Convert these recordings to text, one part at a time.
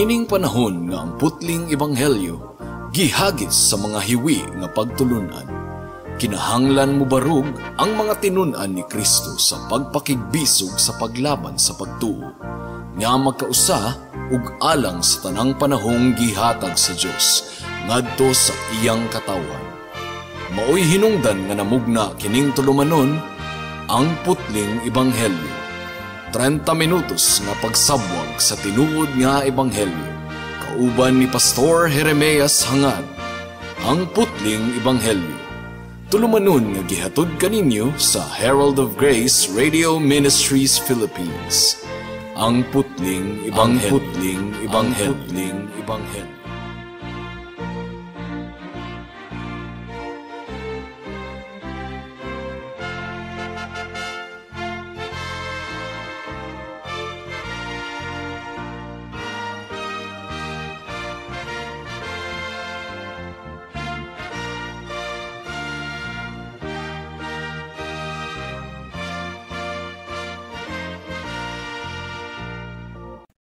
Ining panahon nga ang putling ebanghelyo gihagis sa mga hiwi nga pagtulunan. Kinahanglan mo barug ang mga tinunan ni Kristo sa pagpakigbisog sa paglaban sa pagtuo. Nga magkausa ug alang sa tanang panahong gihatag sa Dios ngadto sa iyang katawan. Maoy hinungdan nga namugna kining tulumanon ang putling ebanghelyo. 30 minutos nga pagsabwag sa tinuod nga ebanghelyo. Kauban ni Pastor Jeremias Hangad, ang putling ebanghelyo. Tulumanon nga gihatod kaninyo sa Herald of Grace Radio Ministries Philippines. Ang putling ebanghelyo. Ang putling ebanghelyo. Ang putling ebanghelyo.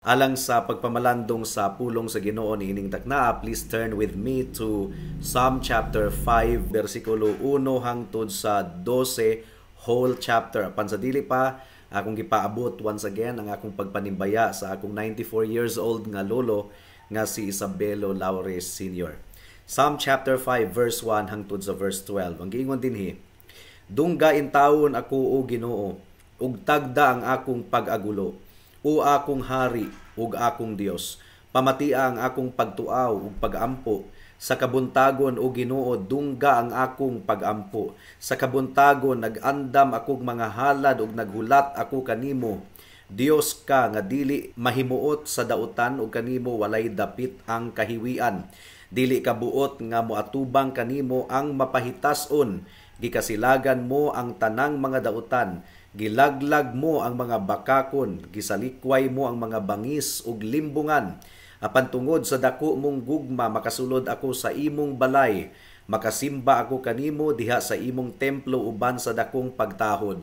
Alang sa pagpamalandong sa pulong sa Ginoo ni Ining Taknaa, please turn with me to Psalm chapter 5 bersikulo 1 hangtod sa 12 whole chapter. Pansadili pa akong gipaabot once again ang akong pagpanimbaya sa akong 94 years old nga lolo nga si Isabelo Laures Sr. Psalm chapter 5 verse 1 hangtod sa verse 12. Ang giingon dinhi, Dungga intawon ako o Ginoo, ug tagda ang akong pag-agulo o akong hari ug akong Dios pamatia ang akong pagtuaw ug pagampo sa kabuntagon o Ginoo dungga ang akong pagampo sa kabuntagon nagandam akong mga halad ug naghulat ako kanimo Dios ka nga dili mahimuot sa dautan ug kanimo walay dapit ang kahiwian dili ka buot nga moatubang kanimo ang mapahitas-on. gikasilagan mo ang tanang mga dautan gilaglag mo ang mga bakakon, gisalikway mo ang mga bangis ug limbungan. Apan tungod sa dako mong gugma makasulod ako sa imong balay, makasimba ako kanimo diha sa imong templo uban sa dakong pagtahod.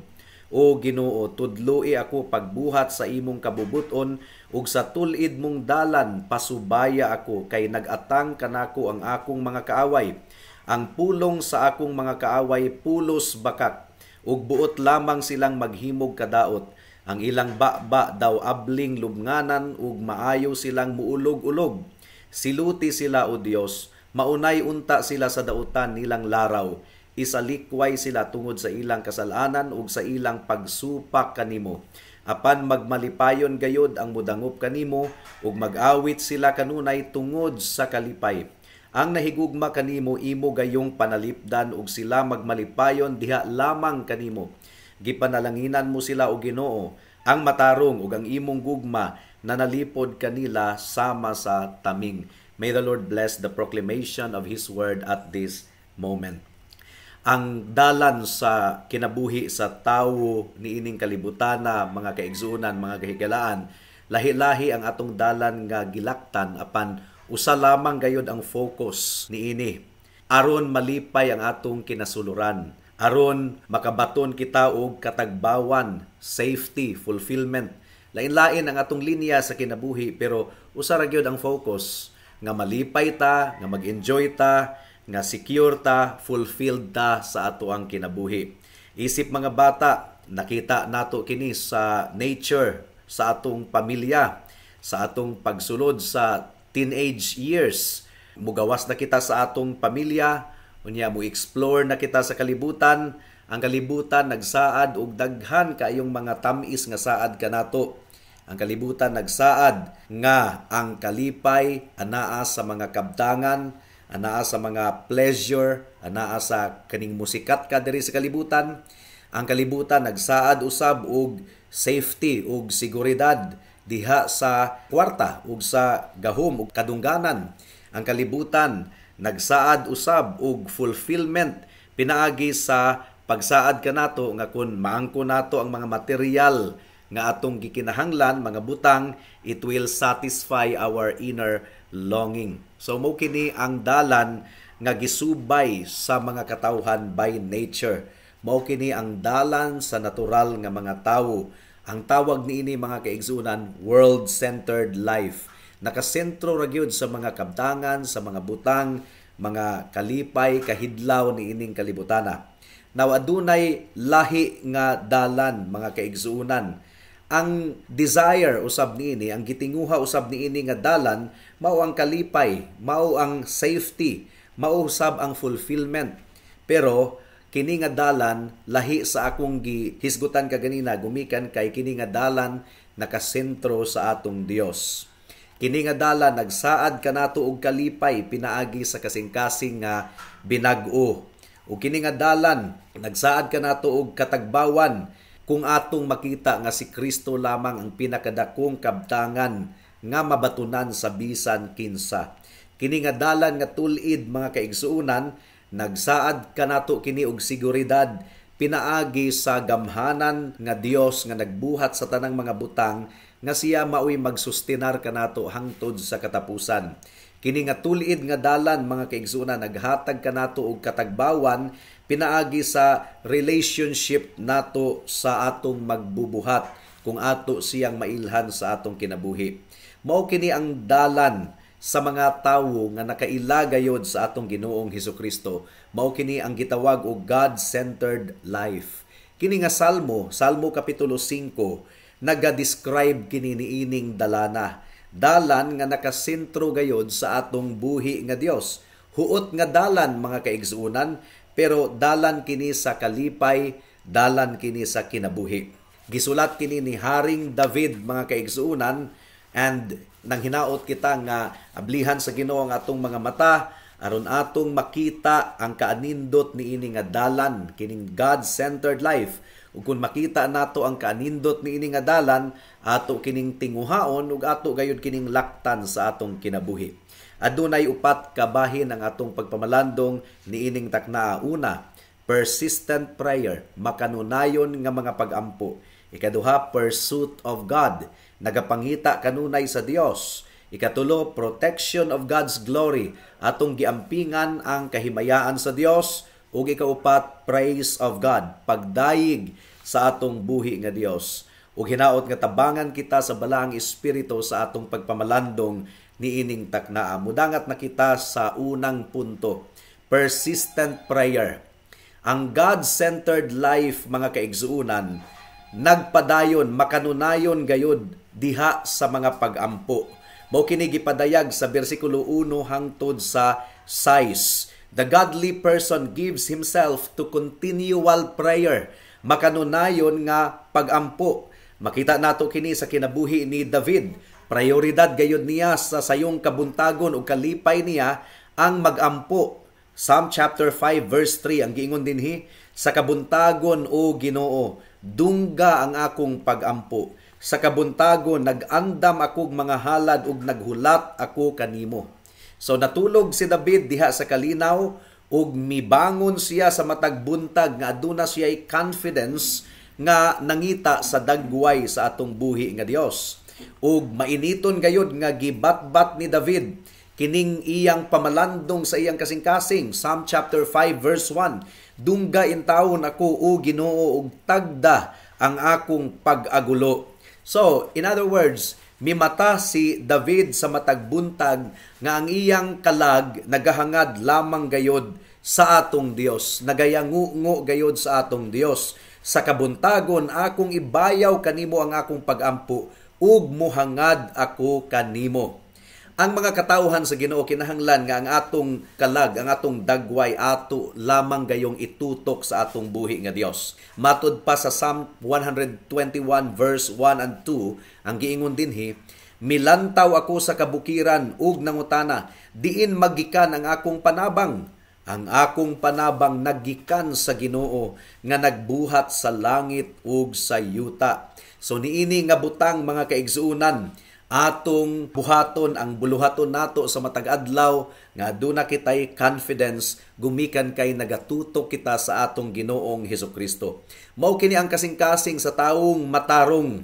O Ginoo, tudloi ako pagbuhat sa imong kabubuton ug sa tulid mong dalan pasubaya ako kay nagatang kanako ang akong mga kaaway. Ang pulong sa akong mga kaaway pulos bakak ug buot lamang silang maghimog kadaot ang ilang ba-ba daw abling lubnganan ug maayo silang muulog-ulog siluti sila o Dios maunay unta sila sa dautan nilang laraw isalikway sila tungod sa ilang kasalanan ug sa ilang pagsupak kanimo apan magmalipayon gayod ang mudangop kanimo ug mag-awit sila kanunay tungod sa kalipay ang nahigugma kanimo imo gayong panalipdan ug sila magmalipayon diha lamang kanimo. Gipanalanginan mo sila og Ginoo ang matarong ug ang imong gugma na nalipod kanila sama sa taming. May the Lord bless the proclamation of His word at this moment. Ang dalan sa kinabuhi sa tawo niining na mga kaigsuonan, mga kahigalaan, lahi-lahi ang atong dalan nga gilaktan apan Usa lamang gayud ang focus ni ini aron malipay ang atong kinasuluran aron makabaton kita og katagbawan, safety, fulfillment. Lain-lain ang atong linya sa kinabuhi pero usa ra gyud ang focus nga malipay ta, nga mag-enjoy ta, nga secure ta, fulfilled ta sa ato ang kinabuhi. Isip mga bata, nakita nato kini sa nature, sa atong pamilya, sa atong pagsulod sa teenage years. Mugawas na kita sa atong pamilya, unya mo explore na kita sa kalibutan. Ang kalibutan nagsaad og daghan kayong mga tamis nga saad kanato. Ang kalibutan nagsaad nga ang kalipay anaa sa mga kabtangan, anaa sa mga pleasure, anaa sa kaning musikat ka diri sa kalibutan. Ang kalibutan nagsaad usab og safety og seguridad diha sa kwarta ug sa gahom ug kadungganan ang kalibutan nagsaad usab og fulfillment pinaagi sa pagsaad kanato nga kun maangko nato ang mga material nga atong gikinahanglan mga butang it will satisfy our inner longing so mo kini ang dalan nga gisubay sa mga katawhan by nature mao kini ang dalan sa natural nga mga tawo ang tawag niini mga kaigsunan, world-centered life. Nakasentro ra gyud sa mga kabtangan, sa mga butang, mga kalipay, kahidlaw niining kalibutana. Now adunay lahi nga dalan mga kaigsuunan ang desire usab niini ang gitinguha usab niini nga dalan mao ang kalipay mao ang safety mao usab ang fulfillment pero kini nga dalan lahi sa akong hisgutan gihisgutan kaganina gumikan kay kini nga dalan nakasentro sa atong Dios. Kini nga dalan nagsaad kanato og kalipay pinaagi sa kasingkasing nga binag-o. O kini nga dalan nagsaad kanato og katagbawan kung atong makita nga si Kristo lamang ang pinakadakong kabtangan nga mabatunan sa bisan kinsa. Kini nga dalan nga tulid mga kaigsuonan Nagsaad kanato kini og siguridad pinaagi sa gamhanan nga Dios nga nagbuhat sa tanang mga butang nga siya maoy magsustinar kanato hangtod sa katapusan. Kini nga tulid nga dalan mga kaigsoona naghatag kanato og katagbawan pinaagi sa relationship nato sa atong magbubuhat kung ato siyang mailhan sa atong kinabuhi. Mao kini ang dalan sa mga tawo nga nakailagayod sa atong Ginoong Hesus Kristo mao kini ang gitawag og God-centered life. Kini nga salmo, Salmo kapitulo 5, naga-describe kini niining dalana. Dalan nga nakasentro gayod sa atong buhi nga Dios. Huot nga dalan mga kaigsuunan, pero dalan kini sa kalipay, dalan kini sa kinabuhi. Gisulat kini ni Haring David mga kaigsuunan and nang hinaot kita nga ablihan sa Ginoo ang atong mga mata aron atong makita ang kaanindot ni ini nga dalan kining God-centered life ug kung makita nato ang kaanindot ni ini nga dalan ato kining tinguhaon ug ato gayud kining laktan sa atong kinabuhi adunay upat ka bahin ang atong pagpamalandong ni niining takna una persistent prayer makanunayon nga mga pagampo ikaduha pursuit of God nagapangita kanunay sa Dios. Ikatulo, protection of God's glory. Atong giampingan ang kahimayaan sa Dios. Ug ikaupat, praise of God. Pagdayig sa atong buhi nga Dios. Ug hinaot nga tabangan kita sa balaang espiritu sa atong pagpamalandong niining takna. Mudangat na kita sa unang punto. Persistent prayer. Ang God-centered life, mga kaigsuunan, nagpadayon, makanunayon gayud diha sa mga pagampo. Mao kini gipadayag sa bersikulo 1 hangtod sa 6. The godly person gives himself to continual prayer, makanunayon nga pag-ampo. Makita nato kini sa kinabuhi ni David. Prioridad gayud niya sa sayong kabuntagon ug kalipay niya ang mag-ampo. Psalm chapter 5 verse 3 ang giingon dinhi sa kabuntagon o Ginoo, dungga ang akong pag-ampo sa kabuntago nagandam akog mga halad ug naghulat ako kanimo. So natulog si David diha sa kalinaw ug mibangon siya sa matag buntag nga aduna siya'y confidence nga nangita sa dagway sa atong buhi nga Dios. Ug mainiton gayud nga gibatbat ni David kining iyang pamalandong sa iyang kasing-kasing Psalm chapter 5 verse 1 Dungga in intawon ako o Ginoo ug tagda ang akong pag-agulo So, in other words, mata si David sa matagbuntag nga ang iyang kalag nagahangad lamang gayod sa atong Dios, nagayangungo gayod sa atong Dios. Sa kabuntagon akong ibayaw kanimo ang akong pagampo ug muhangad ako kanimo ang mga katauhan sa Ginoo kinahanglan nga ang atong kalag, ang atong dagway ato lamang gayong itutok sa atong buhi nga Dios. Matud pa sa Psalm 121 verse 1 and 2 ang giingon dinhi Milantaw ako sa kabukiran ug nangutana, diin magikan ang akong panabang. Ang akong panabang nagikan sa Ginoo nga nagbuhat sa langit ug sa yuta. So niini nga butang mga kaigsuunan, atong buhaton ang buluhaton nato sa matag adlaw nga aduna kitay confidence gumikan kay nagatutok kita sa atong Ginoong Heso Kristo. Mao kini ang kasing-kasing sa taong matarong.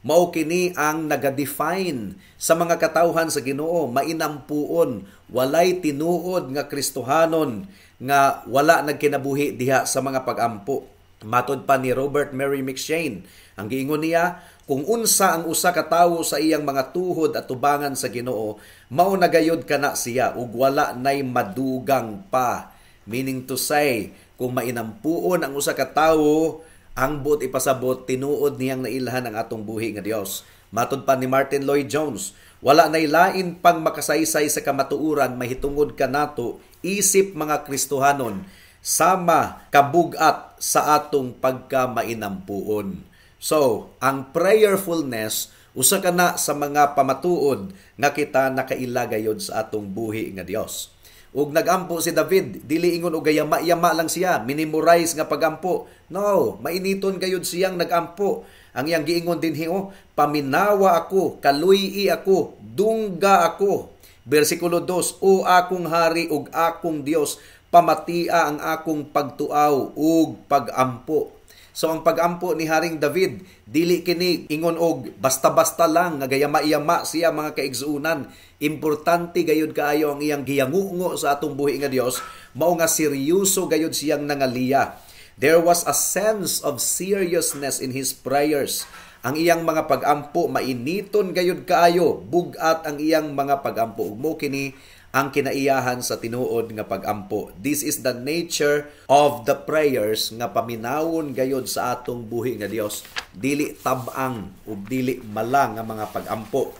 Mao kini ang naga-define sa mga katawhan sa Ginoo, mainampuon, walay tinuod nga Kristohanon nga wala nagkinabuhi diha sa mga pagampo. Matod pa ni Robert Mary McShane, ang giingon niya, kung unsa ang usa ka tawo sa iyang mga tuhod at tubangan sa Ginoo mao gayud kana siya ug wala nay madugang pa meaning to say kung mainampuon ang usa ka tawo ang buot ipasabot tinuod niyang nailhan ang atong buhi nga Dios matud pa ni Martin Lloyd Jones wala nay lain pang makasaysay sa kamatuuran mahitungod ka nato isip mga Kristohanon sama kabugat sa atong pagkamainampuon So, ang prayerfulness usa ka na sa mga pamatuod nga kita nakaila gayod sa atong buhi nga Dios. Ug nagampo si David, dili ingon og gayama-yama lang siya, minimorize nga pagampo. No, mainiton gayod siyang nagampo. Ang iyang giingon dinhi oh, paminawa ako, kaluyi ako, dungga ako. Bersikulo 2, O akong hari ug akong Dios, pamatia ang akong pagtuaw ug pagampo. So ang pagampo ni Haring David, dili kini ingon og basta-basta lang nga gayama-iyama siya mga kaigsuunan. Importante gayud kaayo ang iyang giyangungo sa atong buhi nga Dios, mao nga seryoso gayud siyang nangaliya. There was a sense of seriousness in his prayers. Ang iyang mga pagampo mainiton gayud kaayo, bugat ang iyang mga pagampo. Ug mo kini ang kinaiyahan sa tinuod nga pagampo. This is the nature of the prayers nga paminawon gayod sa atong buhi nga Dios. Dili tabang ug dili malang nga mga pagampo.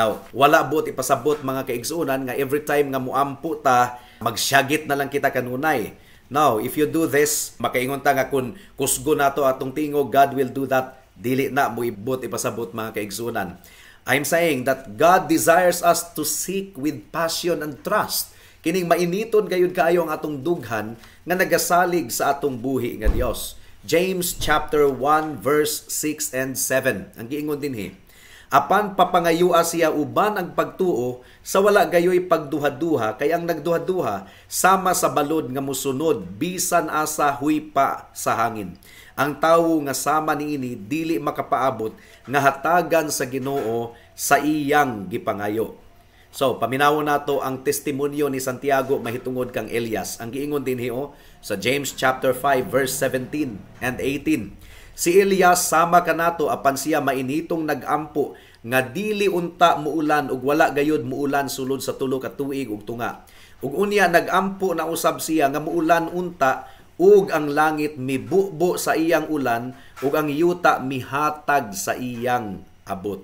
Now, wala bot ipasabot mga kaigsunan nga every time nga muampo ta, magsyagit na lang kita kanunay. Now, if you do this, makaingon ta nga kun kusgo nato atong tingog, God will do that. Dili na mo ibot ipasabot mga kaigsunan. I'm saying that God desires us to seek with passion and trust. Kining mainiton gayud kayo ang atong dughan nga nagasalig sa atong buhi nga Dios. James chapter 1 verse 6 and 7. Ang giingon dinhi. Apan papangayua siya uban ang pagtuo sa wala gayoy pagduha-duha kay ang nagduha-duha sama sa balod nga musunod bisan asa huy pa sa hangin ang tawo nga sama niini dili makapaabot nga hatagan sa Ginoo sa iyang gipangayo. So, paminaw nato ang testimonyo ni Santiago mahitungod kang Elias. Ang giingon din hiyo sa James chapter 5 verse 17 and 18. Si Elias sama kanato apan siya mainitong nagampo nga dili unta muulan ug wala gayud muulan sulod sa tulo ka tuig ug tunga. Ug unya nagampo na usab siya nga muulan unta ug ang langit mibubo sa iyang ulan ug ang yuta mihatag sa iyang abot.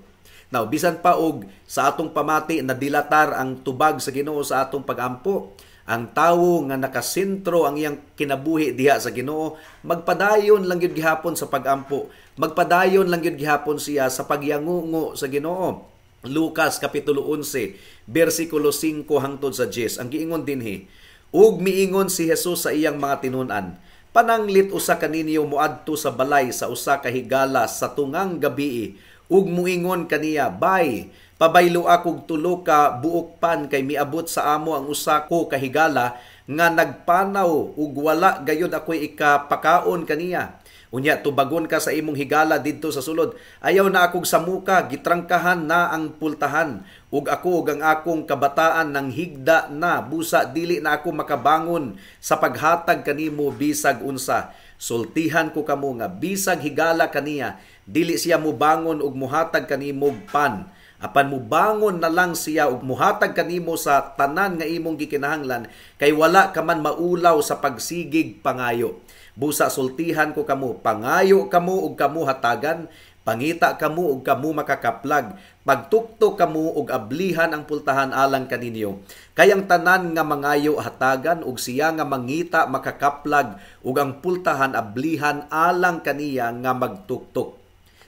Now, bisan pa og sa atong pamati na dilatar ang tubag sa Ginoo sa atong pagampo, ang tawo nga nakasentro ang iyang kinabuhi diha sa Ginoo, magpadayon lang gyud gihapon sa pagampo, magpadayon lang gyud gihapon siya sa pagyangungo sa Ginoo. Lucas kapitulo 11 bersikulo 5 hangtod sa 10 ang giingon dinhi Ug miingon si Hesus sa iyang mga tinunan, Pananglit usa kaninyo muadto sa balay sa usa ka higala sa tungang gabii ug muingon kaniya, Bay, pabaylo akog tulo ka buok pan kay miabot sa amo ang usa ko ka higala nga nagpanaw ug wala gayud ako'y ikapakaon kaniya Unya tubagon ka sa imong higala didto sa sulod. Ayaw na akong sa muka, gitrangkahan na ang pultahan. Ug ako ug ang akong kabataan nang higda na busa dili na ako makabangon sa paghatag kanimo bisag unsa. Sultihan ko kamo nga bisag higala kaniya, dili siya mubangon ug muhatag kanimo pan apan mubangon na lang siya ug muhatag kanimo sa tanan nga imong gikinahanglan kay wala ka man maulaw sa pagsigig pangayo Busa sultihan ko kamo, pangayo kamo ug kamo hatagan, pangita kamo ug kamo makakaplag, pagtukto kamo ug ablihan ang pultahan alang kaninyo. Kayang tanan nga mangayo hatagan ug siya nga mangita makakaplag ug ang pultahan ablihan alang kaniya nga magtuktok.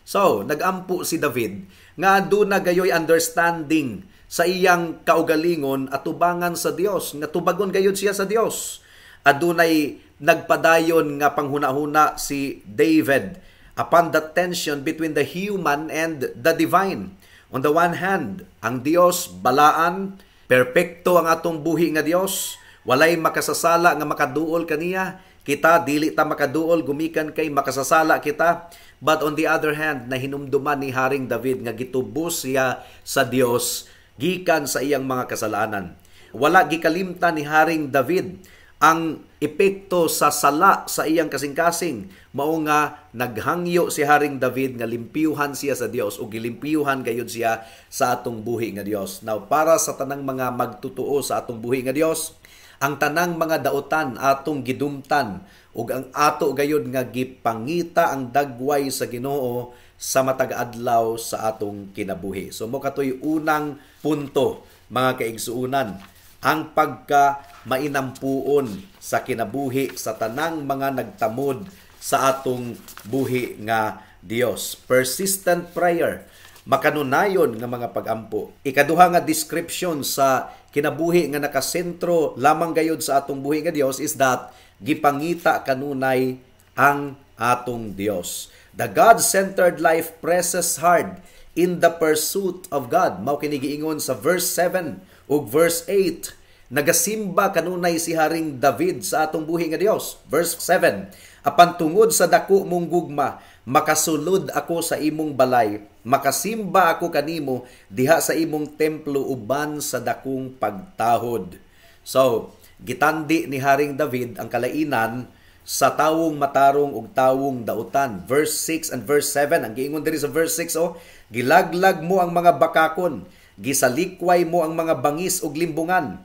So, nagampo si David nga aduna gayoy understanding sa iyang kaugalingon at tubangan sa Dios nga tubagon gayud siya sa Dios adunay nagpadayon nga panghunahuna si David upon the tension between the human and the divine. On the one hand, ang Dios balaan, perpekto ang atong buhi nga Dios, walay makasasala nga makaduol kaniya, kita dili ta makaduol gumikan kay makasasala kita but on the other hand nahinumduman ni Haring David nga gitubos siya sa Dios gikan sa iyang mga kasalanan wala gikalimta ni Haring David ang epekto sa sala sa iyang kasing-kasing mao nga naghangyo si Haring David nga limpiyuhan siya sa Dios o gilimpiyuhan gayud siya sa atong buhi nga Dios. Now para sa tanang mga magtutuo sa atong buhi nga Dios, ang tanang mga daotan atong gidumtan ug ang ato gayud nga gipangita ang dagway sa Ginoo sa matag adlaw sa atong kinabuhi. So mo katoy unang punto mga kaigsuunan ang pagka mainampuon sa kinabuhi sa tanang mga nagtamod sa atong buhi nga Dios. Persistent prayer makanunayon nga mga pagampo. Ikaduha nga description sa kinabuhi nga nakasentro lamang gayod sa atong buhi nga Dios is that gipangita kanunay ang atong Dios. The God-centered life presses hard in the pursuit of God. Mao kini giingon sa verse 7 ug verse 8 nagasimba kanunay si Haring David sa atong buhi nga Dios. Verse 7, Apan tungod sa dako mong gugma, makasulod ako sa imong balay, makasimba ako kanimo diha sa imong templo uban sa dakong pagtahod. So, gitandi ni Haring David ang kalainan sa tawong matarong ug tawong dautan. Verse 6 and verse 7, ang giingon diri sa verse 6, oh, gilaglag mo ang mga bakakon, gisalikway mo ang mga bangis ug limbungan.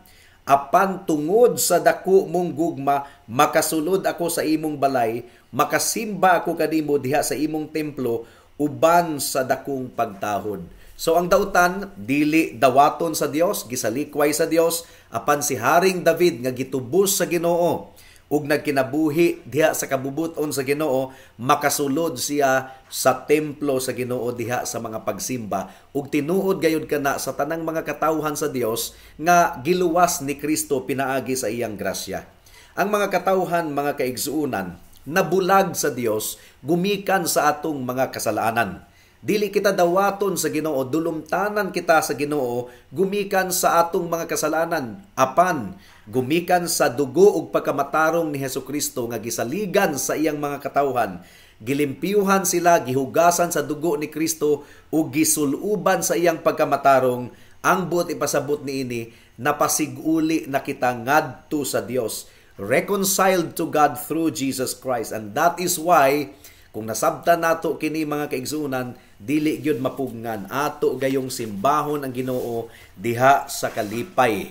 Apan tungod sa dako mong gugma, makasulod ako sa imong balay, makasimba ako kadimo diha sa imong templo, uban sa dakong pagtahod. So ang dautan dili dawaton sa Dios, gisalikway sa Dios apan si Haring David nga gitubos sa Ginoo ug nagkinabuhi diha sa kabubuton sa Ginoo makasulod siya sa templo sa Ginoo diha sa mga pagsimba ug tinuod gayud kana sa tanang mga katawhan sa Dios nga giluwas ni Kristo pinaagi sa iyang grasya ang mga katawhan mga kaigsuunan nabulag sa Dios gumikan sa atong mga kasalanan Dili kita dawaton sa Ginoo, dulumtanan kita sa Ginoo gumikan sa atong mga kasalanan apan gumikan sa dugo ug pagkamatarong ni Hesus Kristo nga gisaligan sa iyang mga katawhan. Gilimpiyuhan sila, gihugasan sa dugo ni Kristo ug gisuluban sa iyang pagkamatarong ang buot ipasabot ni niini napasiguli na kita ngadto sa Dios reconciled to God through Jesus Christ and that is why kung nasabtan nato kini mga kaigsunan, dili gyud mapugngan ato gayong simbahon ang Ginoo diha sa kalipay.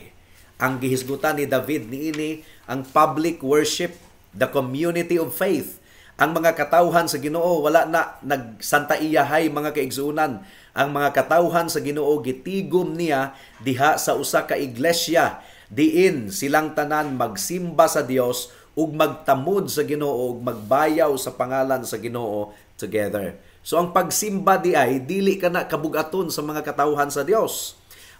Ang gihisgutan ni David niini ang public worship, the community of faith. Ang mga katawhan sa Ginoo wala na nagsanta iyahay mga kaigsunan. Ang mga katawhan sa Ginoo gitigom niya diha sa usa ka iglesia diin silang tanan magsimba sa Dios ug magtamod sa Ginoo ug magbayaw sa pangalan sa Ginoo together. So ang pagsimba di ay dili ka na kabugaton sa mga katawhan sa Dios.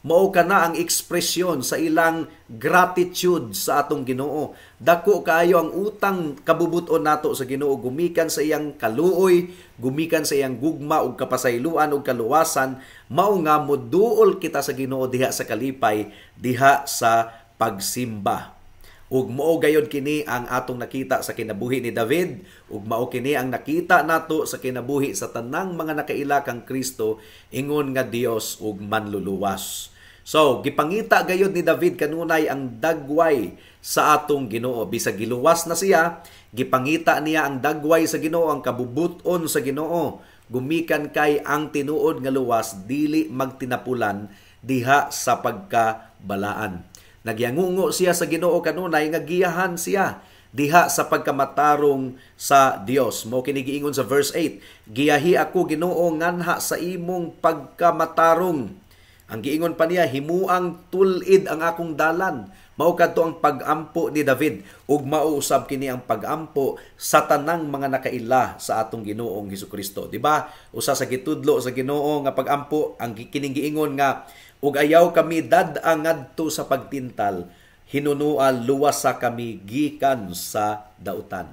Mao ka na ang ekspresyon sa ilang gratitude sa atong Ginoo. Dako kaayo ang utang kabubuton nato sa Ginoo gumikan sa iyang kaluoy, gumikan sa iyang gugma ug kapasayloan ug kaluwasan, mao nga moduol kita sa Ginoo diha sa kalipay, diha sa pagsimba ug mao gayod kini ang atong nakita sa kinabuhi ni David ug mao kini ang nakita nato sa kinabuhi sa tanang mga nakaila kang Kristo ingon nga Dios ug manluluwas. So, gipangita gayod ni David kanunay ang dagway sa atong Ginoo bisag giluwas na siya, gipangita niya ang dagway sa Ginoo ang kabubuton sa Ginoo. Gumikan kay ang tinuod nga luwas dili magtinapulan diha sa pagkabalaan. Nagyangungo siya sa Ginoo kanunay nga giyahan siya diha sa pagkamatarong sa Dios. Mo kinigiingon sa verse 8, giyahi ako Ginoo nganha sa imong pagkamatarong. Ang giingon pa niya, himuang tulid ang akong dalan Mao kadto ang pagampo ni David ug mauusab kini ang pagampo sa tanang mga nakaila sa atong Ginoong Hesukristo. Di ba? Usa sa gitudlo sa Ginoo nga pagampo ang kining nga ug ayaw kami dad-a ngadto sa pagtintal hinunuan luwas sa kami gikan sa dautan.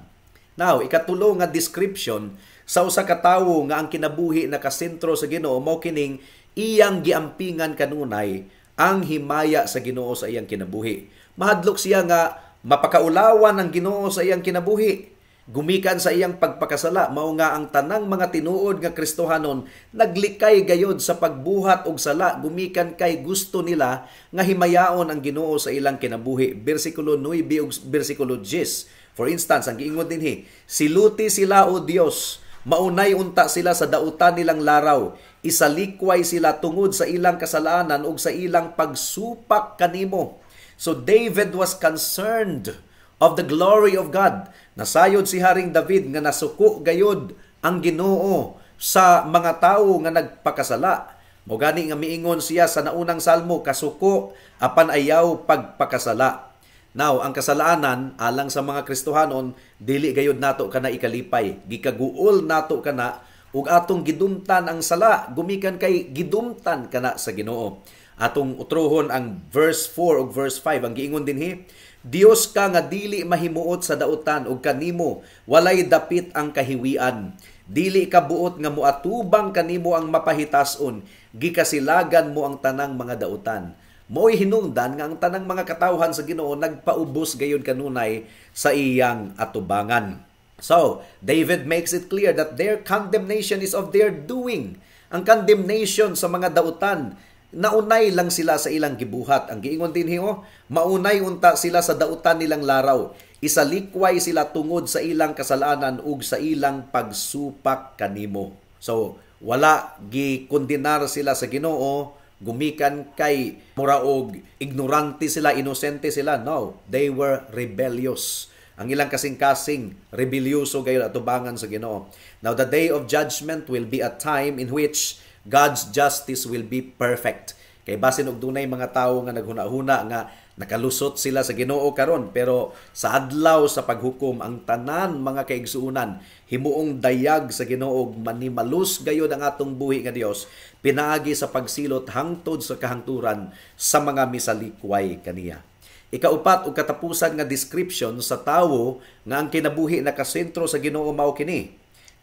Now, ikatulo nga description sa usa ka tawo nga ang kinabuhi nakasentro sa Ginoo mao kining iyang giampingan kanunay ang himaya sa Ginoo sa iyang kinabuhi. Mahadlok siya nga mapakaulawan ang Ginoo sa iyang kinabuhi. Gumikan sa iyang pagpakasala mao nga ang tanang mga tinuod nga Kristohanon naglikay gayod sa pagbuhat og sala gumikan kay gusto nila nga himayaon ang Ginoo sa ilang kinabuhi. Bersikulo 9 ug bersikulo 10. For instance, ang giingon dinhi, siluti sila o Dios Maunay unta sila sa dautan nilang laraw, isalikway sila tungod sa ilang kasalanan ug sa ilang pagsupak kanimo. So David was concerned of the glory of God. Nasayod si Haring David nga nasuko gayod ang Ginoo sa mga tawo nga nagpakasala. Mo gani nga miingon siya sa naunang salmo kasuko apan ayaw pagpakasala. Now, ang kasalanan alang sa mga Kristohanon dili gayud nato kana ikalipay. Gikaguol nato kana ug atong gidumtan ang sala gumikan kay gidumtan kana sa Ginoo. Atong utrohon ang verse 4 ug verse 5 ang giingon dinhi, Dios ka nga dili mahimuot sa dautan ug kanimo walay dapit ang kahiwian. Dili ka buot nga muatubang kanimo ang mapahitason, gikasilagan mo ang tanang mga dautan Mo'y hinungdan nga ang tanang mga katawhan sa Ginoo nagpaubos gayon kanunay sa iyang atubangan. So, David makes it clear that their condemnation is of their doing. Ang condemnation sa mga dautan, naunay lang sila sa ilang gibuhat. Ang giingon din hiyo, maunay unta sila sa dautan nilang laraw. Isalikway sila tungod sa ilang kasalanan ug sa ilang pagsupak kanimo. So, wala gikondinar sila sa Ginoo gumikan kay muraog ignorante sila inosente sila no they were rebellious ang ilang kasing-kasing rebelyoso gayon atubangan sa Ginoo now the day of judgment will be a time in which God's justice will be perfect kay basin og dunay mga tawo nga naghunahuna nga nakalusot sila sa Ginoo karon pero sa adlaw sa paghukom ang tanan mga kaigsuonan himuong dayag sa Ginoo ug manimalus gayon ang atong buhi nga Dios pinaagi sa pagsilot hangtod sa kahangturan sa mga misalikway kaniya. Ikaupat ug katapusan nga description sa tawo nga ang kinabuhi nakasentro sa Ginoo mao kini.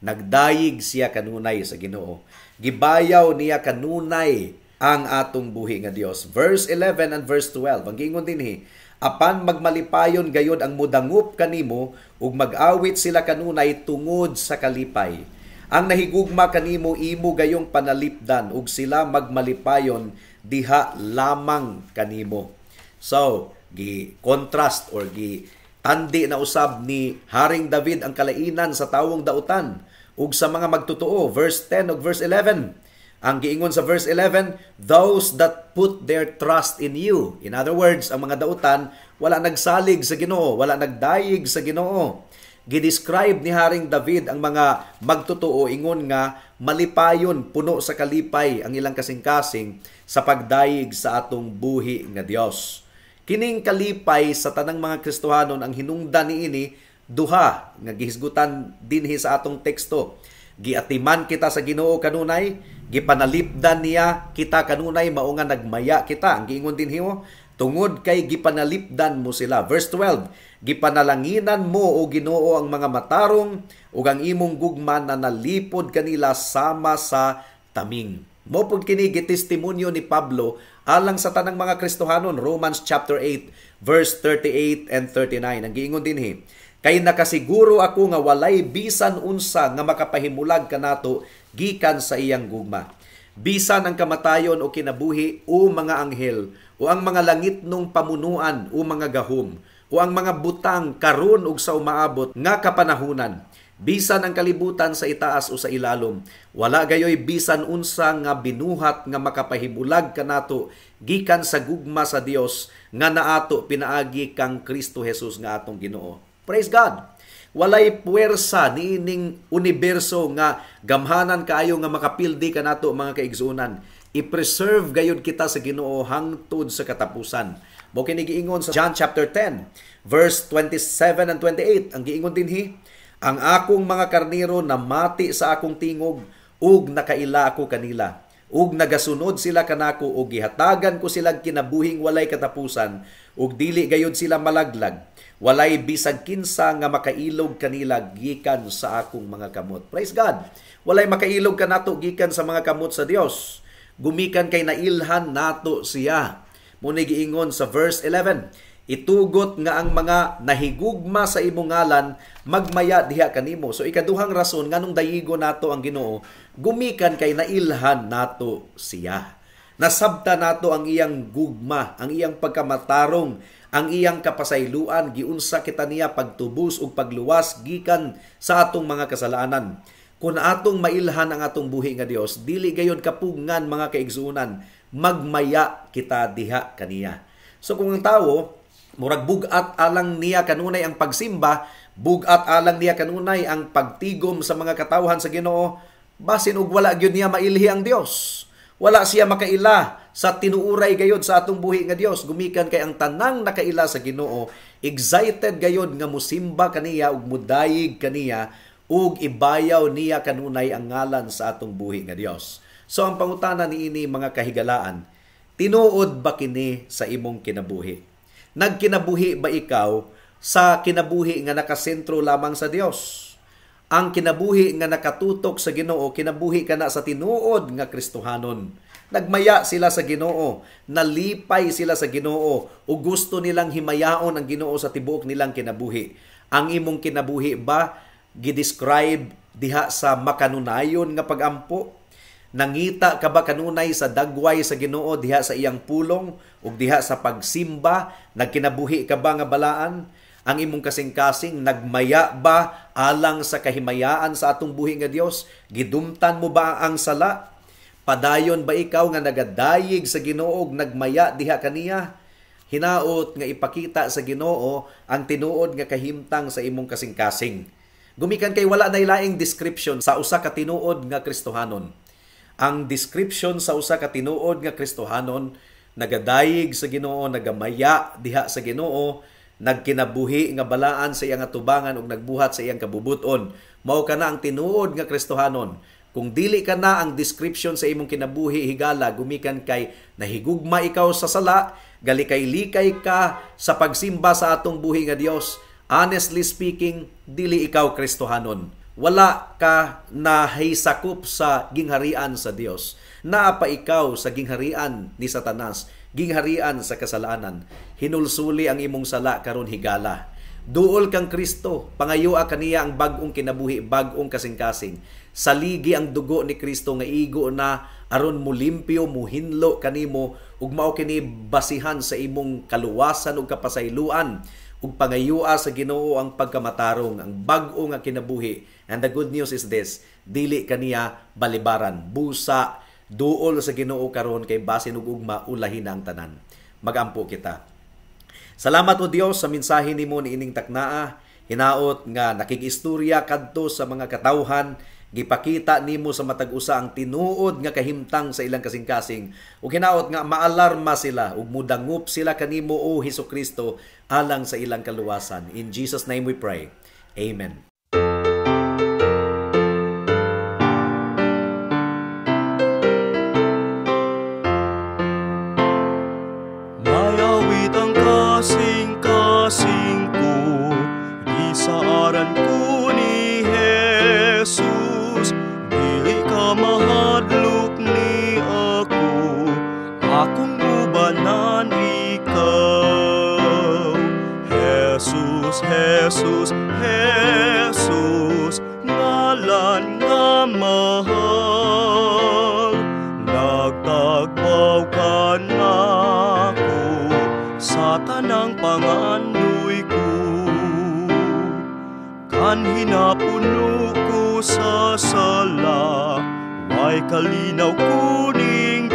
Nagdayig siya kanunay sa Ginoo. Gibayaw niya kanunay ang atong buhi nga Dios. Verse 11 and verse 12. Ang gingon dinhi, apan magmalipayon gayon ang mudangup kanimo ug mag-awit sila kanunay tungod sa kalipay. Ang nahigugma kanimo imo gayong panalipdan ug sila magmalipayon diha lamang kanimo. So, gi contrast or gi tandi na usab ni Haring David ang kalainan sa tawong dautan ug sa mga magtotoo verse 10 ug verse 11. Ang giingon sa verse 11, those that put their trust in you. In other words, ang mga dautan wala nagsalig sa Ginoo, wala nagdayig sa Ginoo. Gidescribe ni Haring David ang mga magtotoo ingon nga malipayon puno sa kalipay ang ilang kasing-kasing sa pagdayig sa atong buhi nga Dios. Kining kalipay sa tanang mga Kristohanon ang hinungdan niini duha nga gihisgutan dinhi sa atong teksto. Giatiman kita sa Ginoo kanunay gipanalipdan niya kita kanunay maunga nagmaya kita ang giingon din himo tungod kay gipanalipdan mo sila verse 12 gipanalanginan mo o Ginoo ang mga matarong ug ang imong gugma na nalipod kanila sama sa taming mo pud kini gitestimonyo ni Pablo alang sa tanang mga Kristohanon Romans chapter 8 verse 38 and 39 ang giingon dinhi kay nakasiguro ako nga walay bisan unsa nga makapahimulag kanato gikan sa iyang gugma. Bisan ang kamatayon o kinabuhi o mga anghel o ang mga langit nung pamunuan o mga gahom o ang mga butang karon og sa umaabot nga kapanahunan bisan ang kalibutan sa itaas o sa ilalom wala gayoy bisan unsa nga binuhat nga makapahibulag kanato gikan sa gugma sa Dios nga naato pinaagi kang Kristo Hesus nga atong Ginoo praise god walay puwersa niining universo nga gamhanan kayo nga makapildi kanato mga kaigsunan i-preserve gayud kita sa Ginoo hangtod sa katapusan mo kini giingon sa John chapter 10 verse 27 and 28 ang giingon dinhi ang akong mga karniro namati sa akong tingog ug nakaila ako kanila ug nagasunod sila kanako ug gihatagan ko silang kinabuhing walay katapusan ug dili gayud sila malaglag walay bisag kinsa nga makailog kanila gikan sa akong mga kamot praise god walay makailog kanato gikan sa mga kamot sa Dios gumikan kay nailhan nato siya muna giingon sa verse 11 itugot nga ang mga nahigugma sa imong ngalan magmaya diha kanimo so ikaduhang rason nganong dayigo nato ang Ginoo gumikan kay nailhan nato siya nasabta nato ang iyang gugma ang iyang pagkamatarong ang iyang kapasayluan giunsa kita niya pagtubos ug pagluwas gikan sa atong mga kasalanan kung atong mailhan ang atong buhi nga Dios dili gayon kapugngan mga kaigsuonan magmaya kita diha kaniya so kung ang tawo Murag bugat alang niya kanunay ang pagsimba, bugat alang niya kanunay ang pagtigom sa mga katawhan sa Ginoo, basin og wala gyud niya mailhi ang Dios. Wala siya makaila sa tinuuray gayod sa atong buhi nga Dios. Gumikan kay ang tanang nakaila sa Ginoo, excited gayod nga musimba kaniya ug mudayig kaniya ug ibayaw niya kanunay ang ngalan sa atong buhi nga Dios. So ang pangutana niini mga kahigalaan, tinuod ba kini sa imong kinabuhi? Nagkinabuhi ba ikaw sa kinabuhi nga nakasentro lamang sa Dios? Ang kinabuhi nga nakatutok sa Ginoo, kinabuhi kana sa tinuod nga Kristohanon. Nagmaya sila sa Ginoo, nalipay sila sa Ginoo, o gusto nilang himayaon ang Ginoo sa tibuok nilang kinabuhi. Ang imong kinabuhi ba gidescribe diha sa makanunayon nga pagampo Nangita ka ba kanunay sa dagway sa Ginoo diha sa iyang pulong ug diha sa pagsimba nagkinabuhi ka ba nga balaan? Ang imong kasing-kasing nagmaya ba alang sa kahimayaan sa atong buhi nga Dios? Gidumtan mo ba ang sala? Padayon ba ikaw nga nagadayig sa Ginoo nagmaya diha kaniya? Hinaot nga ipakita sa Ginoo ang tinuod nga kahimtang sa imong kasing-kasing. Gumikan kay wala na ilaing description sa usa ka tinuod nga Kristohanon ang description sa usa ka tinuod nga Kristohanon nagadayig sa Ginoo, nagamaya diha sa Ginoo, nagkinabuhi nga balaan sa iyang atubangan ug nagbuhat sa iyang kabubuton. Mao kana ang tinuod nga Kristohanon. Kung dili ka na ang description sa imong kinabuhi higala gumikan kay nahigugma ikaw sa sala, gali kay likay ka sa pagsimba sa atong buhi nga Dios. Honestly speaking, dili ikaw Kristohanon wala ka nahaysakop sa gingharian sa Dios. Naa pa ikaw sa gingharian ni Satanas, gingharian sa kasalanan. Hinulsuli ang imong sala karon higala. Duol kang Kristo, pangayoa kaniya ang bagong kinabuhi, bagong kasing-kasing. Saligi ang dugo ni Kristo nga igo na aron mo limpyo, mo hinlo kanimo ug mao kini basihan sa imong kaluwasan ug kapasayloan ug pangayoa sa Ginoo ang pagkamatarong, ang bag-o nga kinabuhi And the good news is this, dili kaniya balibaran, busa, duol sa Ginoo karon kay base ug ugma ulahin ang tanan. Magampo kita. Salamat o Dios sa mensahe nimo niining taknaa hinaot nga nakigistorya kadto sa mga katawhan gipakita nimo sa matag usa ang tinuod nga kahimtang sa ilang kasing-kasing ug hinaot nga maalarma sila ug mudangup sila kanimo o Hesus Kristo alang sa ilang kaluwasan in Jesus name we pray amen pinapuno ko sa sala May kalinaw kuning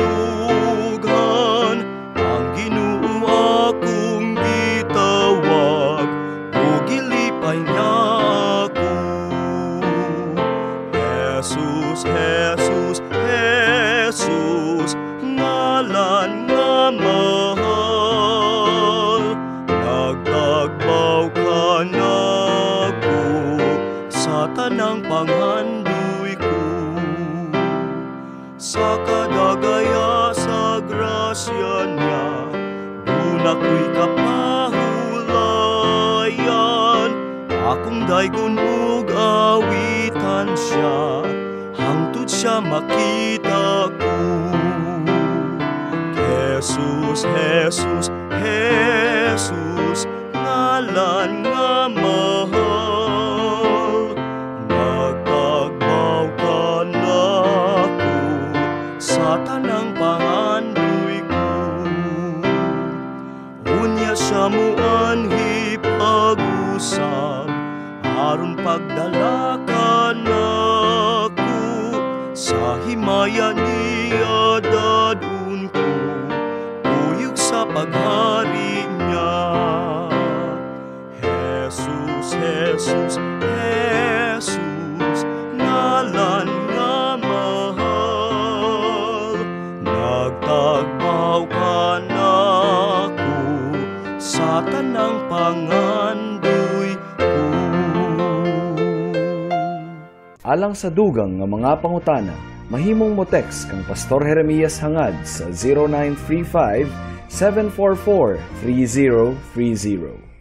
sa dugang nga mga pangutana, mahimong mo text kang Pastor Jeremias Hangad sa 0935 744 3030.